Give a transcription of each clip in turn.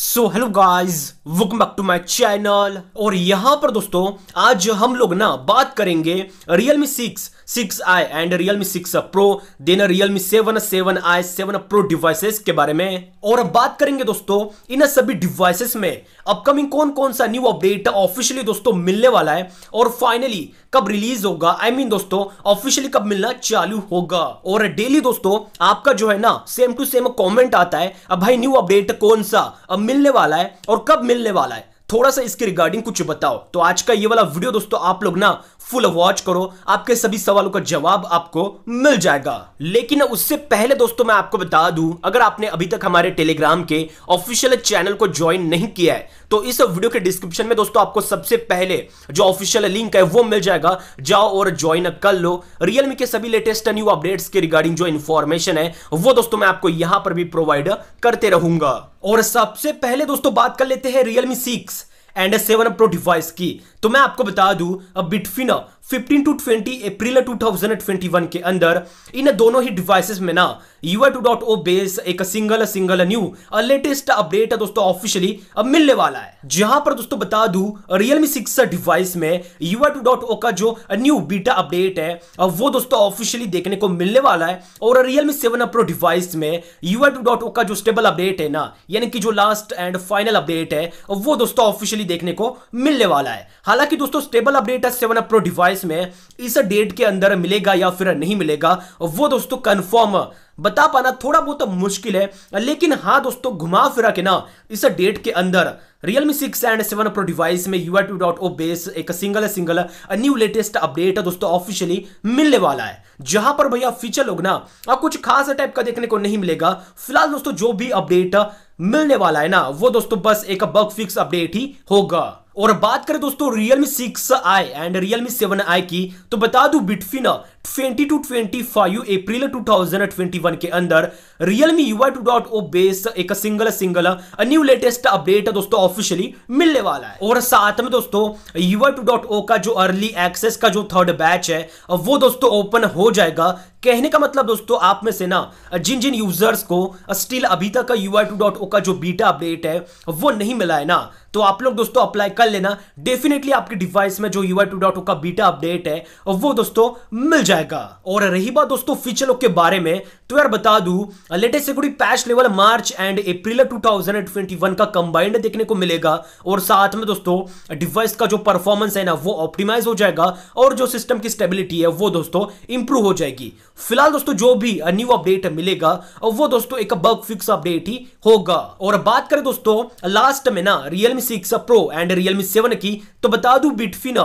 So hello guys welcome back to my channel और यहाँ पर दोस्तों आज हम लोग ना बात करेंगे Realme six six i and Realme six pro then Realme seven seven i seven pro devices के बारे में और बात करेंगे दोस्तों इन सभी डिवाइसेस में अपकमिंग कौन कौन सा न्यू अपडेट ऑफिशियली दोस्तों मिलने वाला है और फाइनली कब रिलीज होगा आई I मीन mean, दोस्तों ऑफिशियली कब मिलना चालू होगा और डेली दोस्तों आपका जो है ना सेम टू सेम कॉमेंट आता है अब भाई न्यू अपडेट कौन सा अब मिलने वाला है और कब मिलने वाला है थोड़ा सा इसके रिगार्डिंग कुछ बताओ तो आज का ये वाला वीडियो दोस्तों आप लोग ना फुल वॉच करो आपके सभी सवालों का जवाब आपको मिल जाएगा लेकिन उससे पहले दोस्तों मैं आपको बता दूं अगर आपने अभी तक हमारे टेलीग्राम के ऑफिशियल चैनल को ज्वाइन नहीं किया है तो इस वीडियो के डिस्क्रिप्शन में दोस्तों आपको सबसे पहले जो ऑफिशियल लिंक है वो मिल जाएगा जाओ और ज्वाइन कर लो रियलमी के सभी लेटेस्ट न्यू अपडेट्स के रिगार्डिंग जो इन्फॉर्मेशन है वो दोस्तों मैं आपको यहां पर भी प्रोवाइड करते रहूंगा और सबसे पहले दोस्तों बात कर लेते हैं Realme six and a seven pro device की तो मैं आपको बता दू अब बिटवीन 15 टू 20 अप्रैल 2021 के अंदर इन दोनों ही डिवाइसेस में ना UI two dot O base एक single single new latest update दोस्तों ऑफिशियली अब मिलने वाला है जहां पर दोस्तों बता दूं रियलमी सिक्स डिवाइस में यूआई टू डॉट ओ का जो न्यू बीटा अपडेट है वो दोस्तों ऑफिशियली देखने को मिलने वाला है और रियलमी सेवन प्रो डिवाइस में यूआई टू डॉट ओ का जो स्टेबल अपडेट है ना यानी कि जो लास्ट एंड फाइनल अपडेट है वो दोस्तों ऑफिशियली देखने को मिलने वाला है हालांकि दोस्तों स्टेबल अपडेट है सेवन प्रो डिवाइस में इस डेट के अंदर मिलेगा या फिर नहीं मिलेगा वो दोस्तों कंफर्म बता पाना थोड़ा बहुत तो मुश्किल है लेकिन हाँ दोस्तों घुमा फिरा के ना इस डेट के अंदर Realme 6 एंड 7 Pro डिवाइस में यू टू बेस एक single single new latest update दोस्तों ऑफिशियली मिलने वाला है जहां पर भैया फीचर लोग ना आप कुछ खास टाइप का देखने को नहीं मिलेगा फिलहाल दोस्तों जो भी अपडेट मिलने वाला है ना वो दोस्तों बस एक बग फिक्स अपडेट ही होगा और बात करें दोस्तों Realme 6i and Realme 7i की तो बता दू बिटफिन 20 टू 25 के अंदर Realme UI बेस एक single single new latest update दोस्तों ऑफिशियली मिलने वाला है और साथ में दोस्तों का जो अर्ली एक्सेस का जो थर्ड बैच है वो दोस्तों ओपन हो जाएगा कहने का मतलब दोस्तों आप में से ना जिन जिन यूजर्स को स्टिल अभी तक का डॉट ओ का जो बीटा अपडेट है वो नहीं मिला है ना तो आप लोग दोस्तों अप्लाई कर लेना डेफिनेटली आपके डिवाइस में जो डॉट ओ का बीटा अपडेट है वो दोस्तों मिल जाएगा जाएगा और रही बात दोस्तों फीचर लॉक के बारे में तो यार बता दू latest security patch level March and April 2021 का कंबाइंड देखने को मिलेगा और साथ में दोस्तों डिवाइस का जो परफॉर्मेंस है ना वो ऑप्टिमाइज हो जाएगा और जो सिस्टम की स्टेबिलिटी है वो दोस्तों इंप्रूव हो जाएगी फिलहाल दोस्तों जो भी न्यू uh, अपडेट मिलेगा uh, वो दोस्तों एक बग फिक्स अपडेट ही होगा और बात करें दोस्तों लास्ट में ना Realme six pro and Realme seven की तो बता दू बिटफिन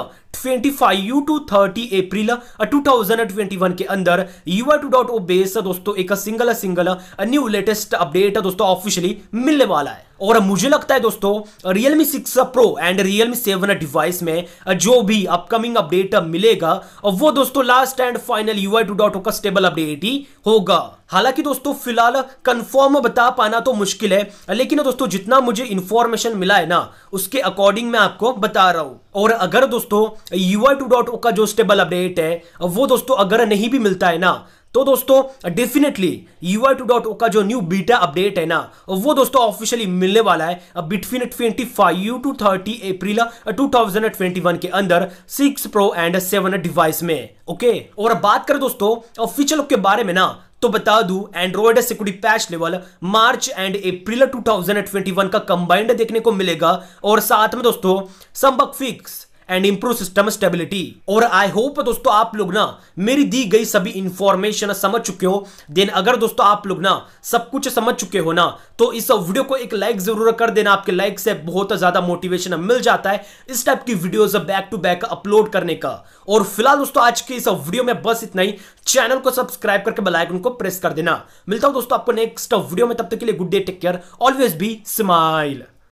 25 यू टू 30 अप्रैल 2021 के अंदर यूआई 2.0 बेस दोस्तों दोस्तों एक single single new latest update दोस्तों ऑफिशियली मिलने वाला है और मुझे लगता है दोस्तों Realme 6 Pro and Realme 7 device में जो भी अपकमिंग अपडेट मिलेगा वो दोस्तों लास्ट एंड फाइनल UI 2.0 का स्टेबल अपडेट ही होगा हालांकि दोस्तों फिलहाल कंफर्म बता पाना तो मुश्किल है लेकिन दोस्तों जितना मुझे इंफॉर्मेशन मिला है ना उसके अकॉर्डिंग मैं आपको बता रहा हूं और अगर दोस्तों UI 2.0 का जो स्टेबल अपडेट है वो दोस्तों अगर नहीं भी मिलता है ना तो दोस्तों definitely U I two dot O का जो न्यू बीटा अपडेट है ना वो दोस्तों ऑफिशियली मिलने वाला है between twenty five you to thirty April two thousand twenty one के अंदर six pro and seven device में ओके okay? और बात करें दोस्तों ऑफिशियल के बारे में ना तो बता दू Android security patch level March and April 2021 का कंबाइंड देखने को मिलेगा और साथ में दोस्तों संबक fix and improve system stability और आई होप दोस्तों आप लोग ना मेरी दी गई सभी इंफॉर्मेशन समझ चुके हो देन अगर दोस्तों आप लोग ना सब कुछ समझ चुके हो ना तो इस वीडियो को एक लाइक जरूर कर देना आपके लाइक से बहुत ज्यादा मोटिवेशन मिल जाता है इस टाइप की video back to back upload करने का और फिलहाल दोस्तों आज के इस वीडियो में बस इतना ही चैनल को सब्सक्राइब करके बेलाइकन को प्रेस कर देना मिलता हूं दोस्तों आपको नेक्स्ट वीडियो में तब तक के लिए good day take care always be smile